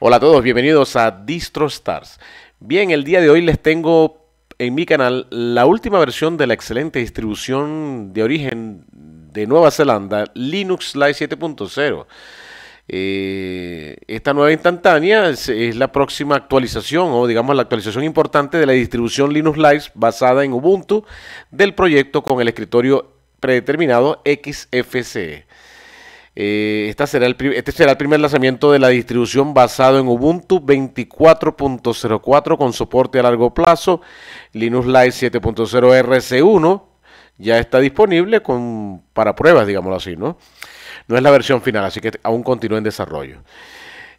Hola a todos, bienvenidos a DistroStars. Bien, el día de hoy les tengo en mi canal la última versión de la excelente distribución de origen de Nueva Zelanda, Linux Live 7.0. Eh, esta nueva instantánea es, es, la próxima actualización o digamos la actualización importante de la distribución Linux Live basada en Ubuntu del proyecto con el escritorio predeterminado XFCE. Eh, este será el primer lanzamiento de la distribución basado en Ubuntu 24.04 con soporte a largo plazo. Linux Live 7.0 RC1 ya está disponible para pruebas, digámoslo así, ¿no? es la versión final, así que aún continúa en desarrollo.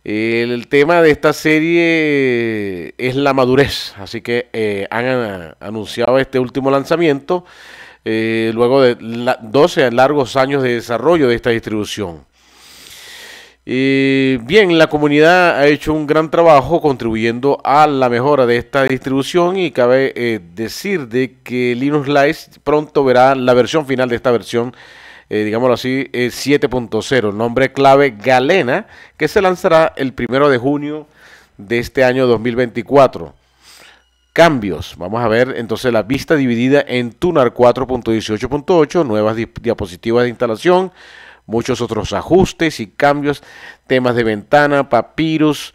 El tema de esta serie es la madurez, así que eh, han eh, anunciado este último lanzamiento eh, luego de doce 12 largos años de desarrollo de esta distribución. bien, la comunidad ha hecho un gran trabajo contribuyendo a la mejora de esta distribución y cabe eh, decir de que Linux Live pronto verá la versión final de esta versión, eh, digámoslo así, 7.0, nombre clave Galena, que se lanzará el primero de junio de este año 2024 cambios. Vamos a ver entonces la vista dividida en Tunar 4.18.8, nuevas diapositivas de instalación, muchos otros ajustes y cambios, temas de ventana, papyrus,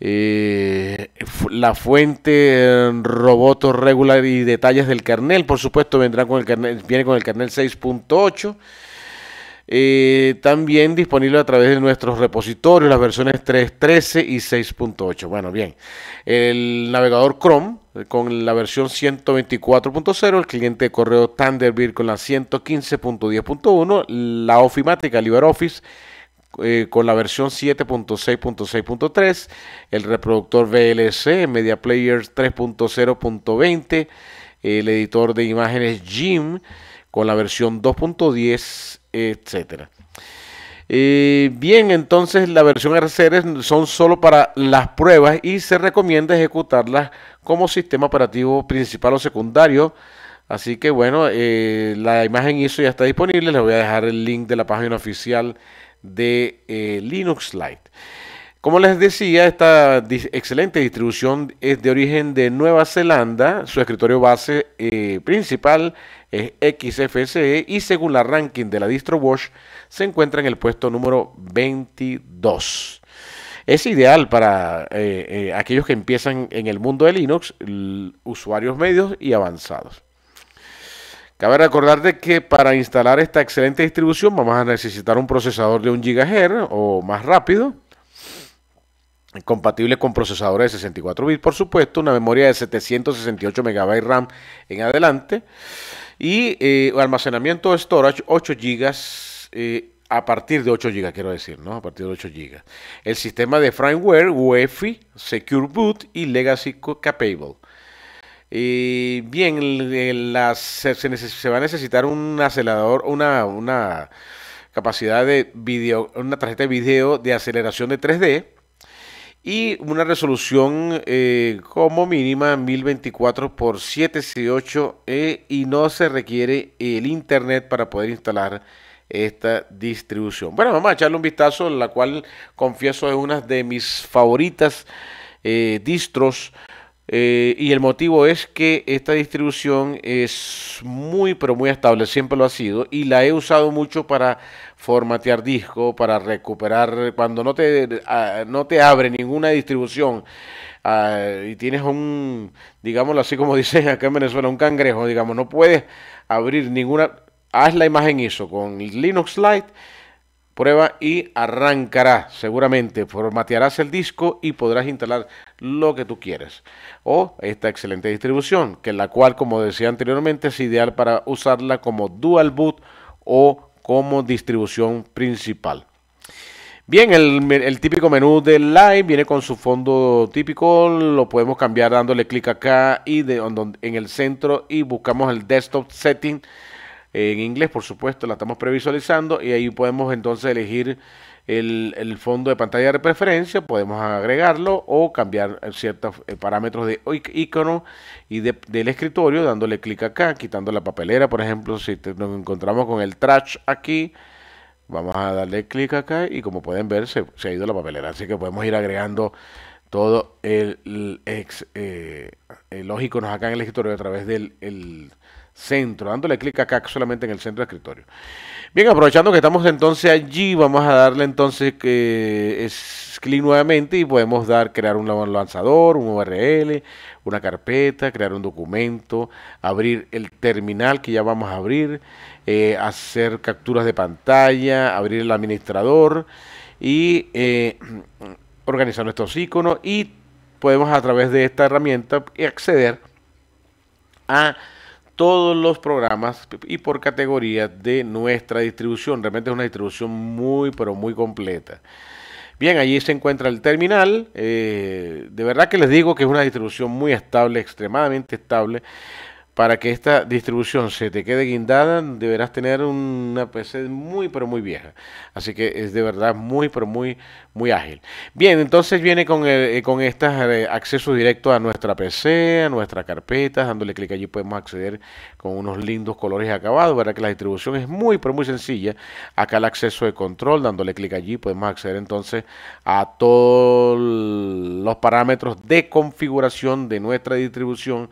eh, la fuente, roboto regular y detalles del kernel. Por supuesto vendrán con el viene con el kernel 6.8 eh, también disponible a través de nuestros repositorios, las versiones 3.13 y 6.8. Bueno, bien. El navegador Chrome eh, con la versión 124.0, el cliente de correo Thunderbird con la 115.10.1, la ofimática LibreOffice eh, con la versión 7.6.6.3, el reproductor VLC, Media Player 3.0.20, el editor de imágenes Jim, con la versión 2.10, etcétera. Eh, bien, entonces la versión RCR son solo para las pruebas y se recomienda ejecutarlas como sistema operativo principal o secundario. Así que bueno, eh, la imagen ISO ya está disponible. Les voy a dejar el link de la página oficial de eh, Linux Lite. Como les decía, esta excelente distribución es de origen de Nueva Zelanda. Su escritorio base principal es XFCE y según la ranking de la distrowatch se encuentra en el puesto número 22. Es ideal para eh, eh, aquellos que empiezan en el mundo de Linux, usuarios medios y avanzados. Cabe recordarte que para instalar esta excelente distribución vamos a necesitar un procesador de 1 GHz o más rápido, compatible con procesadores de 64 bits, por supuesto, una memoria de 768 MB RAM en adelante, y eh, almacenamiento de storage 8 GB. Eh, a partir de 8 GB, quiero decir, ¿no? A partir de 8 GB. El sistema de firmware, UEFI, Secure Boot y Legacy Capable. Eh, bien, las, se, va a necesitar un acelerador, una, una capacidad de video, una tarjeta de video de aceleración de 3D y una resolución eh, como mínima 1024 por 768 eh, y no se requiere el internet para poder instalar esta distribución. Bueno, vamos a echarle un vistazo, la cual confieso es una de mis favoritas eh, distros. y el motivo es que esta distribución es muy, pero muy estable, siempre lo ha sido, y la he usado mucho para formatear disco, para recuperar, cuando no te, no te abre ninguna distribución y tienes un, digámoslo así como dicen acá en Venezuela, un cangrejo, digamos, no puedes abrir ninguna, haz la imagen ISO con Linux Lite, prueba y arrancará seguramente, formatearás el disco y podrás instalar lo que tú quieres. O esta excelente distribución, que la cual, como decía anteriormente, es ideal para usarla como dual boot o como distribución principal. Bien, el, típico menú del live viene con su fondo típico, lo podemos cambiar dándole clic acá y de, en, en el centro y buscamos el desktop setting en inglés, por supuesto, la estamos previsualizando y ahí podemos entonces elegir el, fondo de pantalla de preferencia, podemos agregarlo o cambiar ciertos eh, parámetros de icono y del escritorio dándole clic acá, quitando la papelera, por ejemplo, si nos encontramos con el trash aquí, vamos a darle clic acá y como pueden ver se, ha ido la papelera, así que podemos ir agregando todo el, ex, eh, los iconos acá en el escritorio a través del centro, dándole clic acá solamente en el centro de escritorio. Bien, aprovechando que estamos entonces allí, vamos a darle entonces que clic nuevamente y podemos dar crear un lanzador, un URL, una carpeta, crear un documento, abrir el terminal que ya vamos a abrir, eh, hacer capturas de pantalla, abrir el administrador y eh, organizar nuestros iconos y podemos a través de esta herramienta acceder a todos los programas y por categoría de nuestra distribución. Realmente es una distribución muy, pero muy completa. Bien, allí se encuentra el terminal. Eh, de verdad que les digo que es una distribución muy estable, extremadamente estable para que esta distribución se te quede guindada, deberás tener una PC muy pero muy vieja. Así que es de verdad muy pero muy muy ágil. Bien, entonces viene con eh, con eh, acceso directo a nuestra PC, a nuestra carpeta, dándole clic allí podemos acceder con unos lindos colores acabados, Verá que la distribución es muy pero muy sencilla. Acá el acceso de control, dándole clic allí podemos acceder entonces a todos los parámetros de configuración de nuestra distribución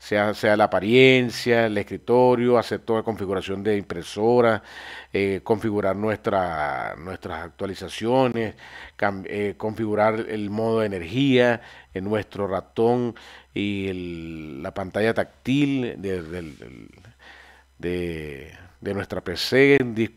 sea, sea la apariencia, el escritorio, hacer toda la configuración de impresora, eh, configurar nuestra, nuestras actualizaciones, eh, configurar el modo de energía en nuestro ratón y la pantalla táctil de, de nuestra PC, eh,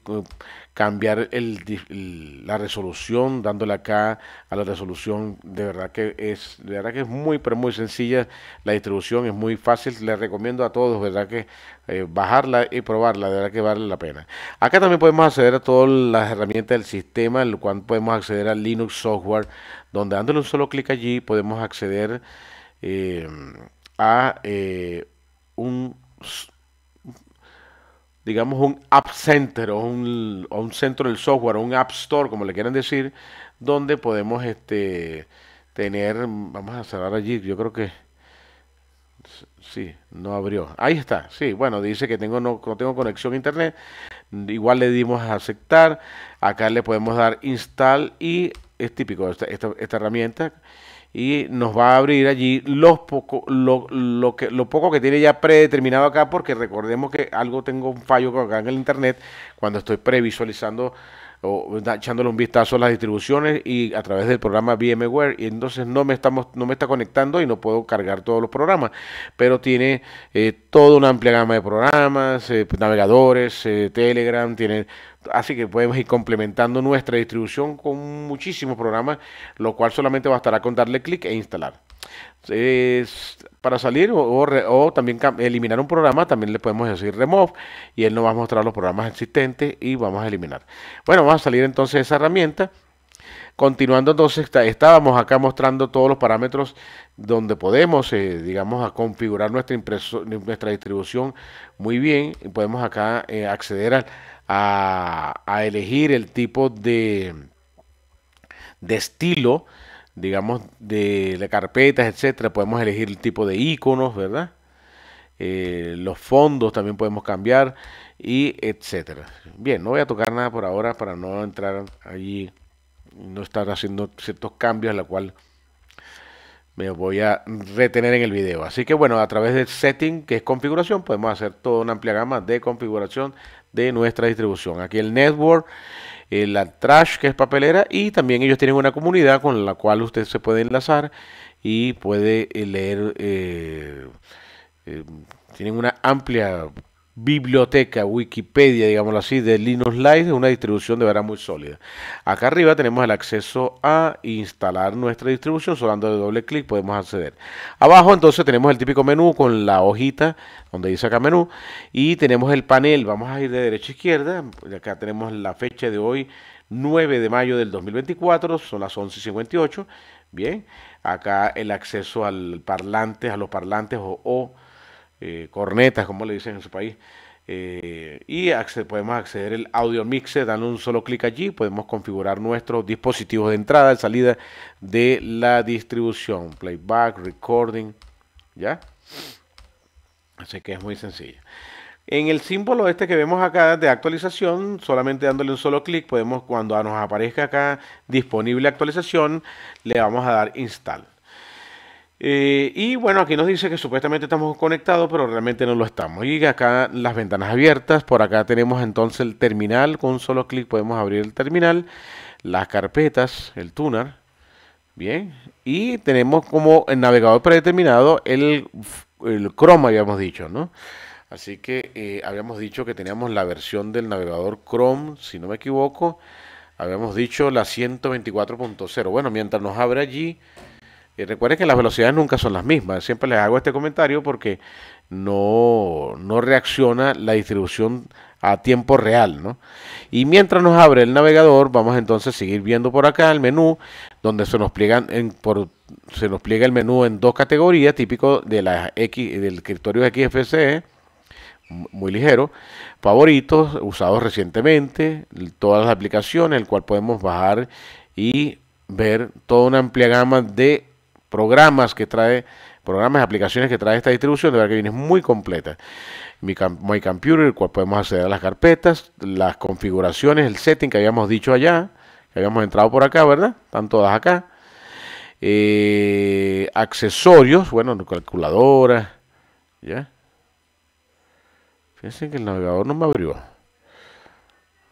cambiar el, la resolución, dándole acá a la resolución, de verdad que es, de verdad que es muy, pero muy sencilla, la distribución es muy fácil, les recomiendo a todos, verdad que eh, bajarla y probarla, de verdad que vale la pena. Acá también podemos acceder a todas las herramientas del sistema, en cual podemos acceder al Linux Software, donde dándole un solo clic allí podemos acceder eh, a un digamos, un App Center o un, centro del software un App Store, como le quieran decir, donde podemos este, tener, vamos a cerrar allí, yo creo que, sí, no abrió, ahí está, sí, bueno, dice que tengo, no, tengo conexión a internet, igual le dimos a aceptar, acá le podemos dar install y es típico esta, esta, esta herramienta, y nos va a abrir allí los poco, lo, que, lo poco que tiene ya predeterminado acá, porque recordemos que algo tengo un fallo acá en el internet cuando estoy previsualizando o echándole un vistazo a las distribuciones y a través del programa VMware y entonces no me estamos no me está conectando y no puedo cargar todos los programas pero tiene eh, toda una amplia gama de programas eh, navegadores eh, Telegram tiene Así que podemos ir complementando nuestra distribución con muchísimos programas, lo cual solamente bastará con darle clic e instalar. para salir o, también eliminar un programa, también le podemos decir remove y él nos va a mostrar los programas existentes y vamos a eliminar. Bueno, vamos a salir entonces de esa herramienta. Continuando entonces, estábamos acá mostrando todos los parámetros donde podemos, eh, digamos, a configurar nuestra, nuestra distribución muy bien. Y podemos acá eh, acceder al a, elegir el tipo de, de estilo, digamos, de carpetas, etcétera. Podemos elegir el tipo de iconos, ¿verdad? Eh, los fondos también podemos cambiar y etcétera. Bien, no voy a tocar nada por ahora para no entrar allí, no estar haciendo ciertos cambios, la cual me voy a retener en el video. Así que bueno, a través del setting, que es configuración, podemos hacer toda una amplia gama de configuración de nuestra distribución. Aquí el network, eh, la trash que es papelera y también ellos tienen una comunidad con la cual usted se puede enlazar y puede eh, leer, eh, tienen una amplia biblioteca, Wikipedia, digámoslo así, de Linux Live es una distribución de verdad muy sólida. Acá arriba tenemos el acceso a instalar nuestra distribución, solo dando de doble clic podemos acceder. Abajo entonces tenemos el típico menú con la hojita donde dice acá menú y tenemos el panel, vamos a ir de derecha a izquierda, acá tenemos la fecha de hoy, 9 de mayo del 2024, son las 11.58, bien, acá el acceso al parlante, a los parlantes o eh, cornetas, como le dicen en su país. Eh, y podemos acceder al audio mixer, dando un solo clic allí, podemos configurar nuestros dispositivos de entrada y salida de la distribución, playback, recording, ¿ya? Así que es muy sencillo. En el símbolo este que vemos acá de actualización, solamente dándole un solo clic, podemos cuando nos aparezca acá disponible actualización, le vamos a dar install. Eh, y bueno, aquí nos dice que supuestamente estamos conectados, pero realmente no lo estamos. Y acá las ventanas abiertas, por acá tenemos entonces el terminal, con un solo clic podemos abrir el terminal, las carpetas, el tuner, bien, y tenemos como el navegador predeterminado el, Chrome, habíamos dicho, ¿no? Así que eh, habíamos dicho que teníamos la versión del navegador Chrome, si no me equivoco, habíamos dicho la 124.0. Bueno, mientras nos abre allí y recuerden que las velocidades nunca son las mismas. Siempre les hago este comentario porque no, reacciona la distribución a tiempo real, Y mientras nos abre el navegador, vamos entonces a seguir viendo por acá el menú, donde se nos pliegan por, se nos pliega el menú en dos categorías, típico de la X, del escritorio XFCE, muy ligero, favoritos, usados recientemente, todas las aplicaciones, el cual podemos bajar y ver toda una amplia gama de programas que trae, programas, aplicaciones que trae esta distribución, de verdad que viene muy completa. Mi, My Computer, el cual podemos acceder a las carpetas, las configuraciones, el setting que habíamos dicho allá, que habíamos entrado por acá, ¿verdad? Están todas acá. Eh, accesorios, bueno, calculadora ¿ya? Fíjense que el navegador no me abrió.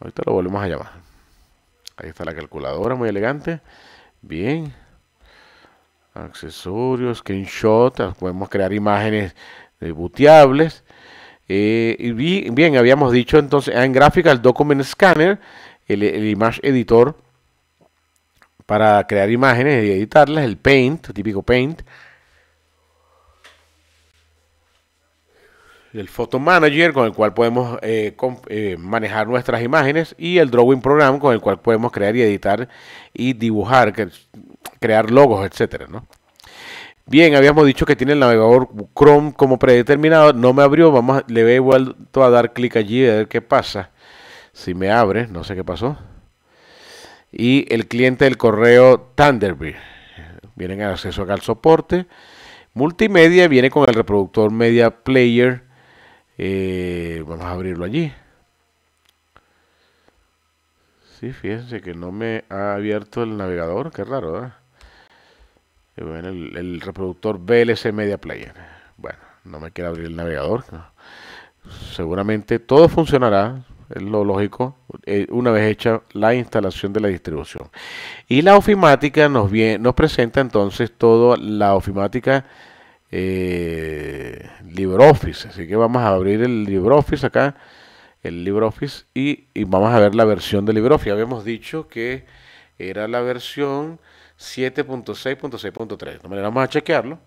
Ahorita lo volvemos a llamar. Ahí está la calculadora, muy elegante. Bien accesorios, screenshot, ah, podemos crear imágenes booteables. Eh, y bien, habíamos dicho entonces ah, en gráfica el document scanner, el, el image editor para crear imágenes y editarlas, el paint, típico paint el Photo Manager con el cual podemos eh, eh, manejar nuestras imágenes y el Drawing Program con el cual podemos crear y editar y dibujar, crear logos, etcétera, Bien, habíamos dicho que tiene el navegador Chrome como predeterminado, no me abrió, vamos, le voy a dar clic allí a ver qué pasa. Si me abre, no sé qué pasó. Y el cliente del correo Thunderbird. Vienen acceso acá al soporte. Multimedia viene con el reproductor Media Player eh, vamos a abrirlo allí. si, fíjense que no me ha abierto el navegador. Qué raro, el, reproductor VLC Media Player. Bueno, no me quiere abrir el navegador. Seguramente todo funcionará, es lo lógico, eh, una vez hecha la instalación de la distribución. Y la ofimática nos, nos presenta entonces toda la ofimática eh, LibreOffice. Así que vamos a abrir el LibreOffice acá, el LibreOffice, y, vamos a ver la versión de LibreOffice. Habíamos dicho que era la versión 7.6.6.3. Vamos a chequearlo.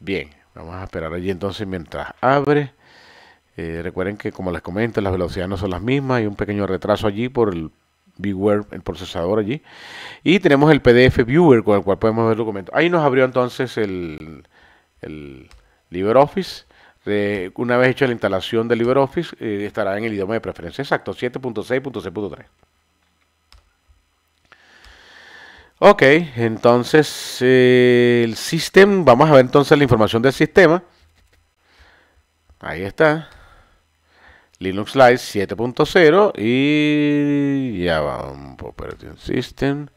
Bien, vamos a esperar allí entonces mientras abre. Eh, recuerden que como les comento, las velocidades no son las mismas, hay un pequeño retraso allí por el Viewer, el procesador allí. Y tenemos el PDF Viewer con el cual podemos ver documento Ahí nos abrió entonces el, LibreOffice. una vez hecha la instalación del LibreOffice, eh, estará en el idioma de preferencia exacto, 7.6.6.3. Ok, entonces eh, el sistema, vamos a ver entonces la información del sistema. Ahí está. Linux Live 7.0 y ya vamos, Operating System.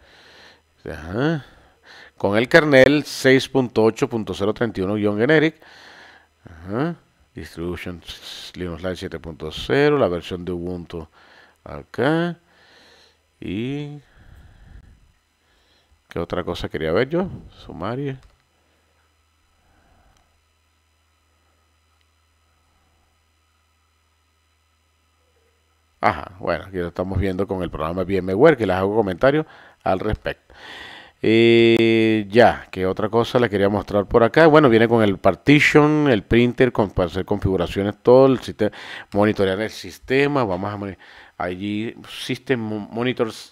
Con el kernel 6.8.031-generic. Distribution Linux Live 7.0, la versión de Ubuntu acá. Y... ¿Qué otra cosa quería ver yo? Sumario. Ajá, bueno, aquí estamos viendo con el programa VMware, que les hago comentarios al respecto. Eh, ya, que otra cosa les quería mostrar por acá. Bueno, viene con el partition, el printer, con, para hacer configuraciones, todo el sistema, monitorear el sistema. Vamos a allí, System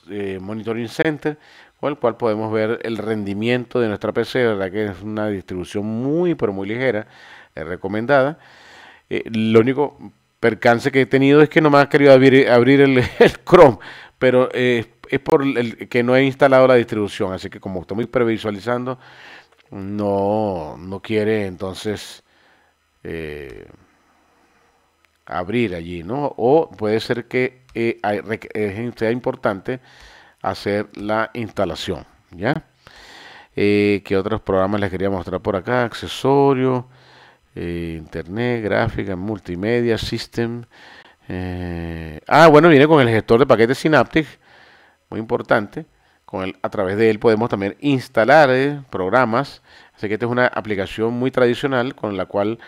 eh, Monitoring Center, con el cual podemos ver el rendimiento de nuestra PC. verdad que es una distribución muy, pero muy ligera, eh, recomendada. lo único percance que he tenido es que no me ha querido abrir, el, Chrome, pero eh, es por el que no he instalado la distribución, así que como estoy previsualizando, no, no quiere entonces eh, abrir allí, ¿no? O puede ser que eh, sea importante hacer la instalación, ¿ya? ¿Qué otros programas les quería mostrar por acá? Accesorio. Eh, internet, gráfica, multimedia, system. Eh, ah, bueno, viene con el gestor de paquetes Synaptic, muy importante. Con a través de él podemos también instalar eh, programas. Así que esta es una aplicación muy tradicional con la cual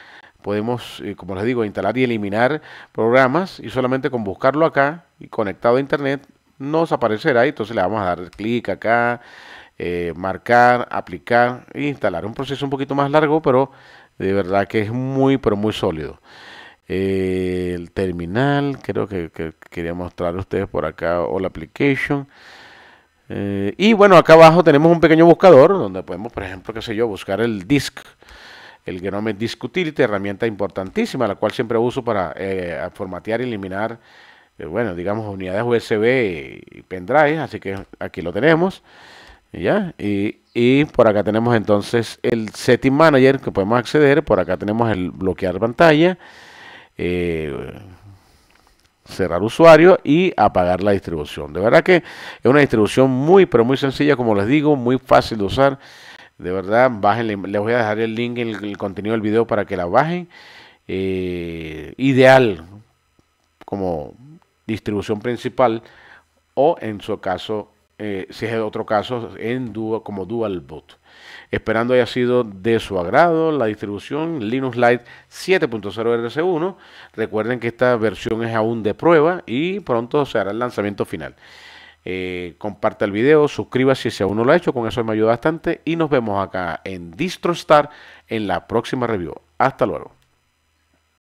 podemos, como les digo, instalar y eliminar programas y solamente con buscarlo acá y conectado a internet nos aparecerá y entonces le vamos a dar clic acá, marcar, aplicar e instalar. Un proceso un poquito más largo, pero de verdad que es muy, pero muy sólido. Eh, el terminal, creo que, quería mostrar ustedes por acá, o la application. Eh, y bueno, acá abajo tenemos un pequeño buscador donde podemos, por ejemplo, qué sé yo, buscar el disk, el Genome Disk Utility, herramienta importantísima, la cual siempre uso para eh, formatear y eliminar, bueno, digamos, unidades USB y pendrive, así que aquí lo tenemos. ¿Ya? Y, por acá tenemos entonces el Setting Manager que podemos acceder. Por acá tenemos el bloquear pantalla, eh, cerrar usuario y apagar la distribución. De verdad que es una distribución muy, pero muy sencilla, como les digo, muy fácil de usar. De verdad, bajen les voy a dejar el link, en el contenido del video para que la bajen. Eh, ideal como distribución principal o en su caso eh, si es otro caso, en dual como dual boot. Esperando haya sido de su agrado la distribución Linux Lite 7.0 RC1. Recuerden que esta versión es aún de prueba y pronto se hará el lanzamiento final. Eh, comparta el video, suscríbase si aún no lo ha hecho, con eso me ayuda bastante y nos vemos acá en DistroStar en la próxima review. Hasta luego.